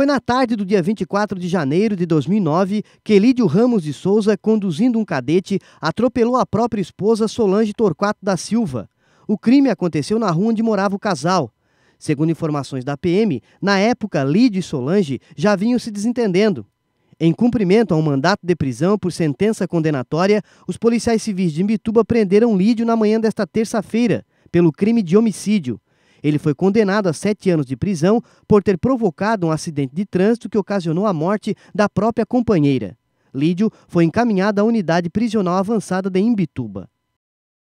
Foi na tarde do dia 24 de janeiro de 2009 que Lídio Ramos de Souza, conduzindo um cadete, atropelou a própria esposa Solange Torquato da Silva. O crime aconteceu na rua onde morava o casal. Segundo informações da PM, na época Lídio e Solange já vinham se desentendendo. Em cumprimento a um mandato de prisão por sentença condenatória, os policiais civis de Mituba prenderam Lídio na manhã desta terça-feira pelo crime de homicídio. Ele foi condenado a sete anos de prisão por ter provocado um acidente de trânsito que ocasionou a morte da própria companheira. Lídio foi encaminhado à unidade prisional avançada de Imbituba.